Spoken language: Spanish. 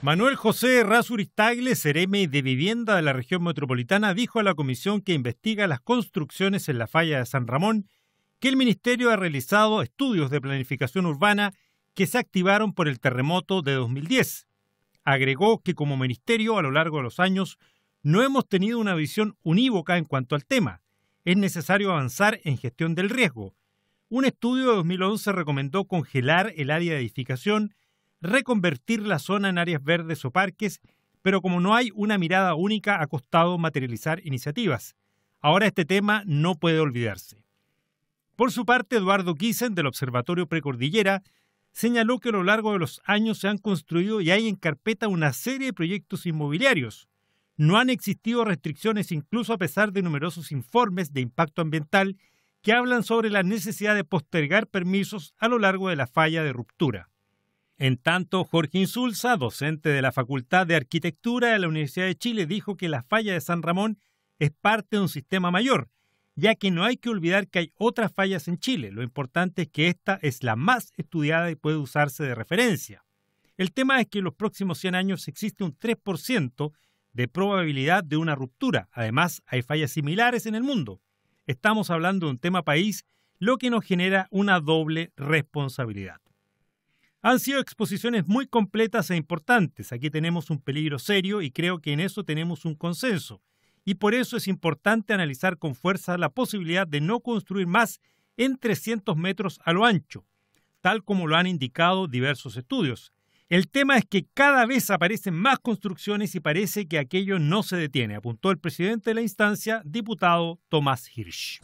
Manuel José Razuristagle, Cereme de Vivienda de la Región Metropolitana, dijo a la comisión que investiga las construcciones en la falla de San Ramón que el Ministerio ha realizado estudios de planificación urbana que se activaron por el terremoto de 2010. Agregó que como Ministerio a lo largo de los años no hemos tenido una visión unívoca en cuanto al tema. Es necesario avanzar en gestión del riesgo. Un estudio de 2011 recomendó congelar el área de edificación reconvertir la zona en áreas verdes o parques, pero como no hay una mirada única, ha costado materializar iniciativas. Ahora este tema no puede olvidarse. Por su parte, Eduardo Kissen, del Observatorio Precordillera, señaló que a lo largo de los años se han construido y hay en carpeta una serie de proyectos inmobiliarios. No han existido restricciones incluso a pesar de numerosos informes de impacto ambiental que hablan sobre la necesidad de postergar permisos a lo largo de la falla de ruptura. En tanto, Jorge Insulza, docente de la Facultad de Arquitectura de la Universidad de Chile, dijo que la falla de San Ramón es parte de un sistema mayor, ya que no hay que olvidar que hay otras fallas en Chile. Lo importante es que esta es la más estudiada y puede usarse de referencia. El tema es que en los próximos 100 años existe un 3% de probabilidad de una ruptura. Además, hay fallas similares en el mundo. Estamos hablando de un tema país, lo que nos genera una doble responsabilidad. Han sido exposiciones muy completas e importantes. Aquí tenemos un peligro serio y creo que en eso tenemos un consenso. Y por eso es importante analizar con fuerza la posibilidad de no construir más en 300 metros a lo ancho, tal como lo han indicado diversos estudios. El tema es que cada vez aparecen más construcciones y parece que aquello no se detiene, apuntó el presidente de la instancia, diputado Tomás Hirsch.